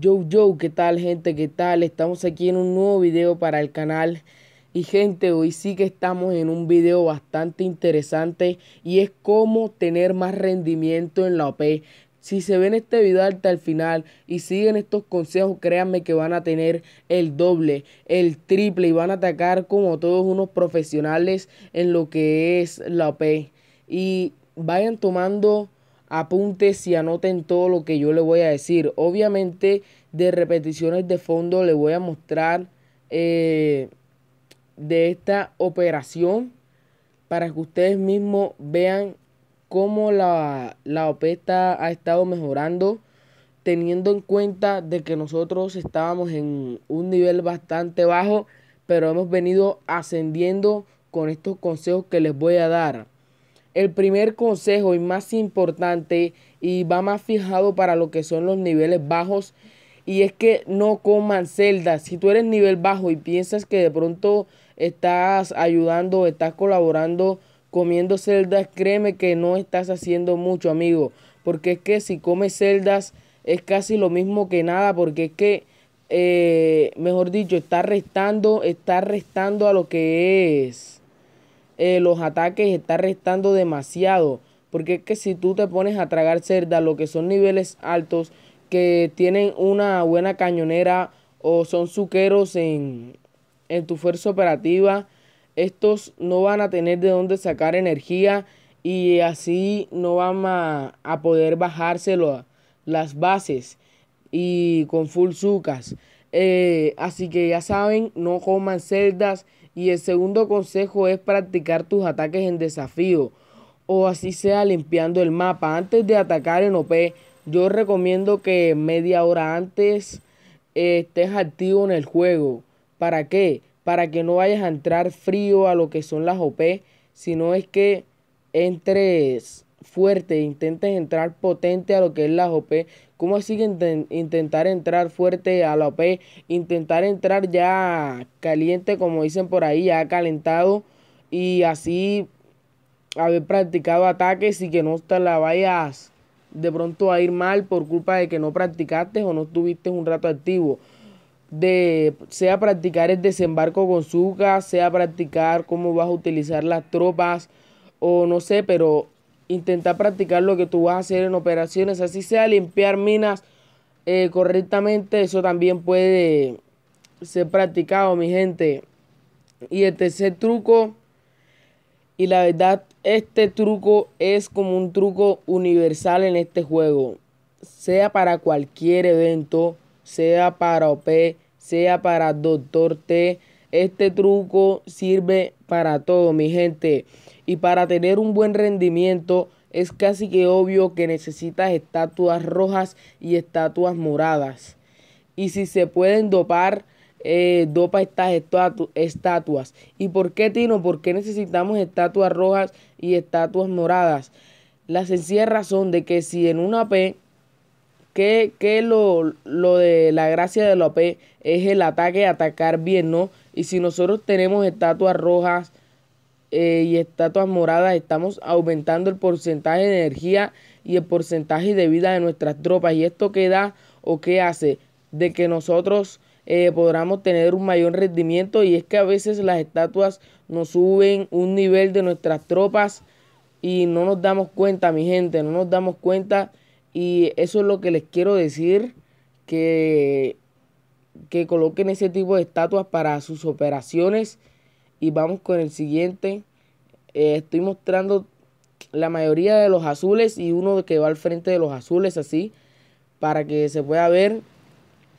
Yo, yo, ¿qué tal gente? ¿Qué tal? Estamos aquí en un nuevo video para el canal. Y gente, hoy sí que estamos en un video bastante interesante y es cómo tener más rendimiento en la OP. Si se ven este video hasta el final y siguen estos consejos, créanme que van a tener el doble, el triple y van a atacar como todos unos profesionales en lo que es la OP. Y vayan tomando Apunte y anoten todo lo que yo le voy a decir. Obviamente de repeticiones de fondo le voy a mostrar eh, de esta operación para que ustedes mismos vean cómo la, la ha estado mejorando teniendo en cuenta de que nosotros estábamos en un nivel bastante bajo, pero hemos venido ascendiendo con estos consejos que les voy a dar. El primer consejo y más importante y va más fijado para lo que son los niveles bajos y es que no coman celdas. Si tú eres nivel bajo y piensas que de pronto estás ayudando, estás colaborando comiendo celdas, créeme que no estás haciendo mucho, amigo, porque es que si comes celdas es casi lo mismo que nada, porque es que, eh, mejor dicho, está restando, está restando a lo que es eh, los ataques está restando demasiado. Porque es que si tú te pones a tragar cerdas, lo que son niveles altos, que tienen una buena cañonera o son suqueros en, tu fuerza operativa, estos no van a tener de dónde sacar energía y así no van a, a poder a las bases y con full sucas. Eh, así que ya saben, no coman celdas y el segundo consejo es practicar tus ataques en desafío o así sea limpiando el mapa. Antes de atacar en OP, yo recomiendo que media hora antes eh, estés activo en el juego. ¿Para qué? Para que no vayas a entrar frío a lo que son las OP, sino es que entres fuerte, intentes entrar potente a lo que es la OP, cómo así intentar entrar fuerte a la OP, intentar entrar ya caliente, como dicen por ahí, ya calentado y así haber practicado ataques y que no te la vayas de pronto a ir mal por culpa de que no practicaste o no estuviste un rato activo. De, sea practicar el desembarco con Zuka, sea practicar cómo vas a utilizar las tropas, o no sé, pero intentar practicar lo que tú vas a hacer en operaciones, así sea limpiar minas eh, correctamente, eso también puede ser practicado, mi gente. Y el tercer truco, y la verdad, este truco es como un truco universal en este juego, sea para cualquier evento, sea para OP, sea para Doctor T. Este truco sirve para todo, mi gente. Y para tener un buen rendimiento es casi que obvio que necesitas estatuas rojas y estatuas moradas. Y si se pueden dopar, eh, dopa estas estatuas. ¿Y por qué, Tino? ¿Por qué necesitamos estatuas rojas y estatuas moradas? La sencilla razón de que si en una P, que, que lo, de la gracia de la P es el ataque, atacar bien, ¿no? Y si nosotros tenemos estatuas rojas eh, y estatuas moradas, estamos aumentando el porcentaje de energía y el porcentaje de vida de nuestras tropas. ¿Y esto qué da o qué hace? De que nosotros eh, podamos tener un mayor rendimiento y es que a veces las estatuas nos suben un nivel de nuestras tropas y no nos damos cuenta, mi gente, no nos damos cuenta y eso es lo que les quiero decir, que, que coloquen ese tipo de estatuas para sus operaciones y vamos con el siguiente. Eh, estoy mostrando la mayoría de los azules y uno que va al frente de los azules así para que se pueda ver.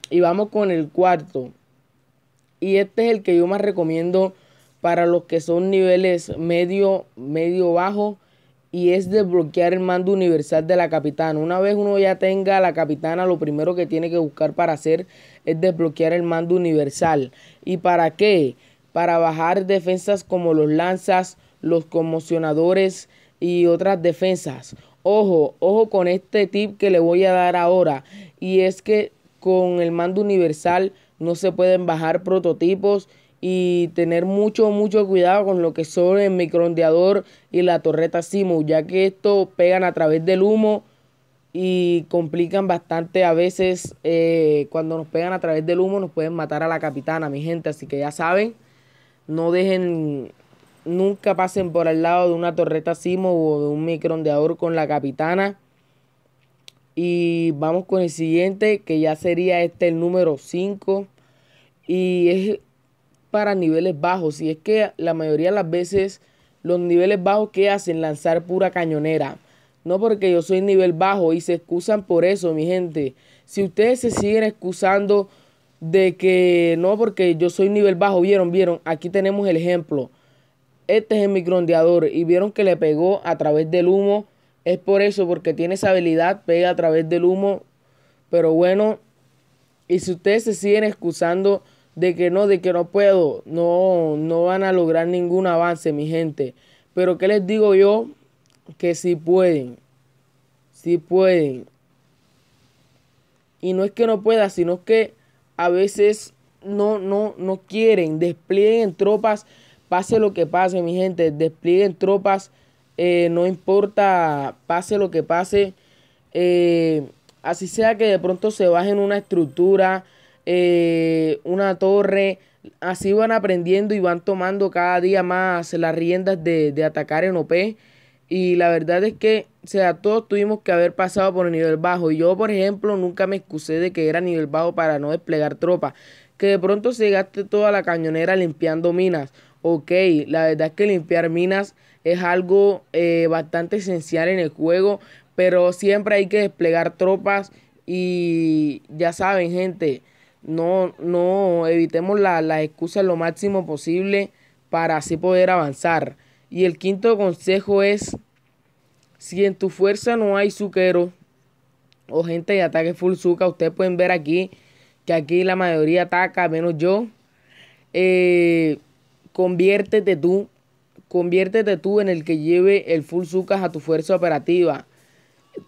Y vamos con el cuarto. Y este es el que yo más recomiendo para los que son niveles medio, medio bajo. Y es desbloquear el mando universal de la capitana. Una vez uno ya tenga la capitana, lo primero que tiene que buscar para hacer es desbloquear el mando universal. ¿Y para qué? para bajar defensas como los lanzas, los conmocionadores y otras defensas. Ojo, ojo con este tip que le voy a dar ahora. Y es que con el mando universal no se pueden bajar prototipos y tener mucho, mucho cuidado con lo que son el microondeador y la torreta Simu, ya que esto pegan a través del humo y complican bastante a veces eh, cuando nos pegan a través del humo nos pueden matar a la capitana, mi gente, así que ya saben no dejen, nunca pasen por al lado de una torreta Simo o de un microondeador con la capitana. Y vamos con el siguiente, que ya sería este el número 5. Y es para niveles bajos. Y es que la mayoría de las veces los niveles bajos que hacen lanzar pura cañonera. No porque yo soy nivel bajo y se excusan por eso, mi gente. Si ustedes se siguen excusando de que no, porque yo soy nivel bajo, vieron, vieron, aquí tenemos el ejemplo. Este es el microondeador y vieron que le pegó a través del humo. Es por eso, porque tiene esa habilidad, pega a través del humo. Pero bueno, y si ustedes se siguen excusando de que no, de que no puedo, no, no van a lograr ningún avance, mi gente. Pero que les digo yo? Que si pueden, Si pueden. Y no es que no pueda, sino que a veces no, quieren, desplieguen tropas, pase lo que pase, mi gente, desplieguen tropas, eh, no importa, pase lo que pase, eh, así sea que de pronto se bajen una estructura, eh, una torre, así van aprendiendo y van tomando cada día más las riendas de, de atacar en OP. Y la verdad es que, sea, todos tuvimos que haber pasado por el nivel bajo. Y yo, por ejemplo, nunca me excusé de que era nivel bajo para no desplegar tropas. Que de pronto se gaste toda la cañonera limpiando minas. Ok, la verdad es que limpiar minas es algo eh, bastante esencial en el juego. Pero siempre hay que desplegar tropas. Y ya saben, gente, no, no evitemos la, las excusas lo máximo posible para así poder avanzar. Y el quinto consejo es, si en tu fuerza no hay suquero o gente de ataque full suca, ustedes pueden ver aquí que aquí la mayoría ataca, menos yo. Eh, conviértete tú, conviértete tú en el que lleve el full sukas a tu fuerza operativa.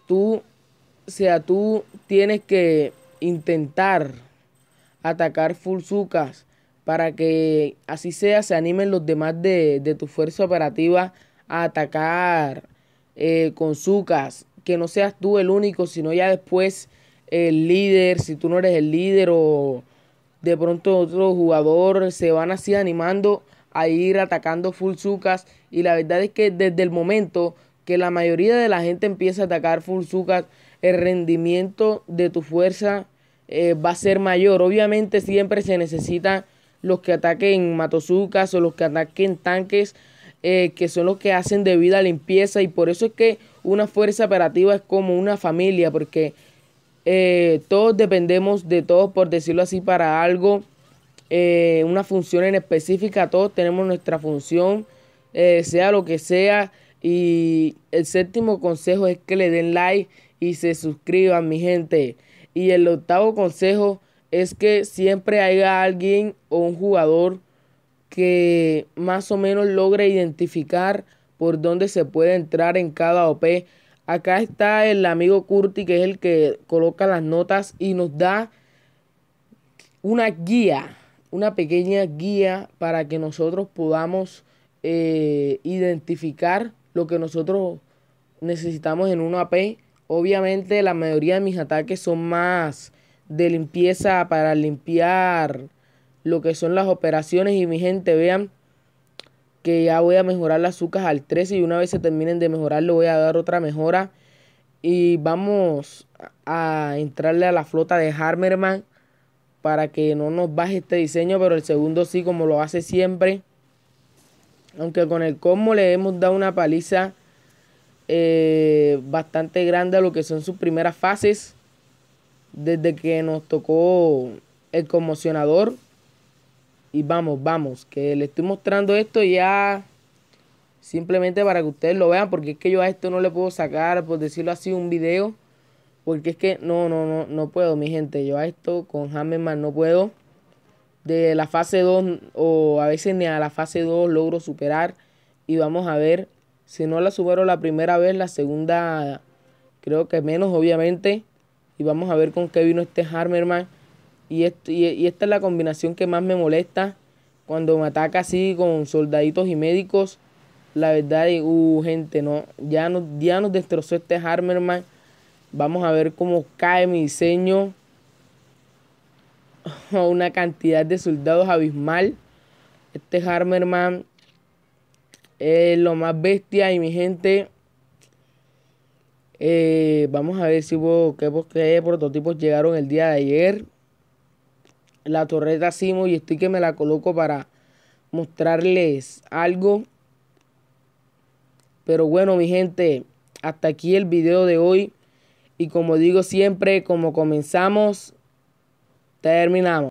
Tú, sea, tú tienes que intentar atacar full sucas para que así sea, se animen los demás de, tu fuerza operativa a atacar eh, con zukas que no seas tú el único, sino ya después el líder, si tú no eres el líder o de pronto otro jugador, se van así animando a ir atacando full zukas y la verdad es que desde el momento que la mayoría de la gente empieza a atacar full Zucas, el rendimiento de tu fuerza eh, va a ser mayor. Obviamente siempre se necesita los que ataquen matosucas o los que ataquen tanques, eh, que son los que hacen debida limpieza y por eso es que una fuerza operativa es como una familia, porque eh, todos dependemos de todos, por decirlo así, para algo, eh, una función en específica, todos tenemos nuestra función, sea lo que sea. Y el séptimo consejo es que le den like y se suscriban, mi gente. Y el octavo consejo es que siempre haya alguien o un jugador que más o menos logre identificar por dónde se puede entrar en cada OP. Acá está el amigo Curti, que es el que coloca las notas y nos da una guía, una pequeña guía para que nosotros podamos eh, identificar lo que nosotros necesitamos en un AP. Obviamente la mayoría de mis ataques son más de limpieza para limpiar lo que son las operaciones y mi gente vean que ya voy a mejorar las azúcar al 13 y una vez se terminen de mejorar le voy a dar otra mejora y vamos a entrarle a la flota de Harmerman para que no nos baje este diseño, pero el segundo sí como lo hace siempre. Aunque con el cómo le hemos dado una paliza eh, bastante grande a lo que son sus primeras fases desde que nos tocó el conmocionador. Y vamos, vamos, que le estoy mostrando esto ya simplemente para que ustedes lo vean, porque es que yo a esto no le puedo sacar, por decirlo así, un video, porque es que no, no, no, no puedo, mi gente, yo a esto con Hammerman no puedo. De la fase 2 o a veces ni a la fase 2 logro superar y vamos a ver si no la supero la primera vez, la segunda creo que menos obviamente. Y vamos a ver con qué vino este Harmerman Y, y, esta es la combinación que más me molesta cuando me ataca así con soldaditos y médicos. La verdad, uh, gente, no, ya, nos, ya nos destrozó este Harmerman Vamos a ver cómo cae mi diseño. Una cantidad de soldados abismal. Este Harmerman es lo más bestia y mi gente eh, vamos a ver si hubo qué, pues, qué, prototipos llegaron el día de ayer. La torreta Simo y estoy que me la coloco para mostrarles algo. Pero bueno, mi gente, hasta aquí el video de hoy. Y como digo siempre, como comenzamos, terminamos.